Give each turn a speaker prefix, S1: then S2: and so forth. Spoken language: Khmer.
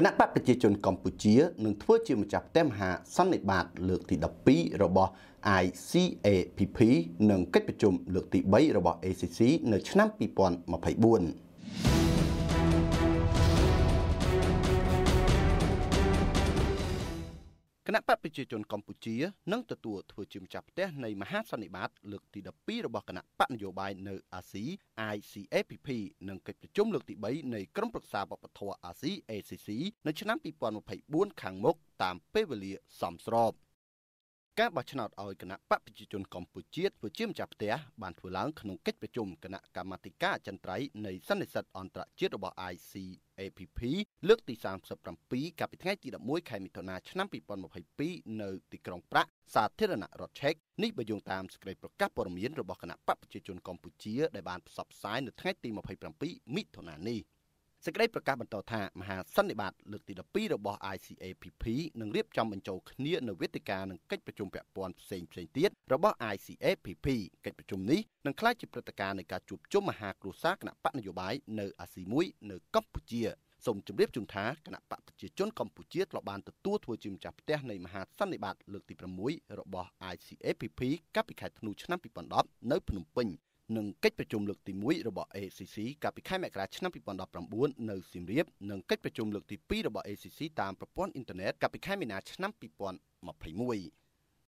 S1: គណៈបកប្រជាជនកម្ពុជានឹងធ្វើជាម្ចាស់ផ្ទះមហាសន្និបាតលើកទី12របស់ ICAPP និងកិច្ចប្រជុំលើកទី3របស់ ACC នៅ ឆ្នាំ2024គណៈបកប្រជាជនកម្ពុជានឹងទទួលធ្វើជាម្ចាស់ផ្ទះនៃមហាសន្និបាតលើកទី12របស់គណៈបកនយោបាយនៅអាស៊ី ICAPP និងកិច្ចប្រជុំលើកទី3នៃក្រុមប្រឹក្សាវប្បធម៌អាស៊ី ACC នៅឆ្នាំ2024ខាងមុខតាមពេលវេលាសមស្រប។ការបោះឆ្នោតឲ្យគណៈបកប្រជាជនកម្ពុជាធ្វើជាម្ចាស់ផ្ទះបានធ្វើឡើងក្នុងកិច្ចប្រជុំគណៈកម្មាធិការអចិន្ត្រៃយ៍នៃសន្និសីទអន្តរជាតិរបស់ ICAPP លើកទី37កាលពីថ្ងៃទី11ខែមិថុនាឆ្នាំ2022នៅទីក្រុងប្រាក់សាធារណរដ្ឋឆែកនេះបើយោងតាមសេចក្តីប្រកាសព័ត៌មានរបស់គណៈបកប្រជាជនកម្ពុជាដែលបានផ្សព្វផ្សាយនៅថ្ងៃទី27មិថុនានេះ។សេចក្តីប្រកាសបន្តថាមហាសន្និបាតលើកទី12របស់ ICAPP នឹងរៀបចំបញ្ចូលគ្នានៅវេទិកានិងកិច្ចប្រជុំពាក់ព័ន្ធផ្សេងផ្សេងទៀតរបស់ ICAPP កិច្ចប្រជុំនេះនឹងក្លាយជាព្រឹត្តិការណ៍នៃការជួបជុំមហាគ្រួសារគណៈបកនយោបាយនៅអាស៊ីមួយនៅកម្ពុជាសូមជម្រាបជូនថាគណៈបកប្រជាជនកម្ពុជាធ្លាប់បានទទួលធ្វើជាម្ចាស់ផ្ទះនៃមហាសន្និបាតលើកទី6របស់ ICAPP កាលពីខែធ្នូឆ្នាំ2010នៅភ្នំពេញនិងកិច្ចប្រជុំលើកទី1របស់ ACC កាលពីខែមករាឆ្នាំ2019នៅសៀមរាបនិងកិច្ចប្រជុំលើកទី2របស់ ACC តាមប្រព័ន្ធអ៊ីនធឺណិតកាលពីខែមីនាឆ្នាំ2021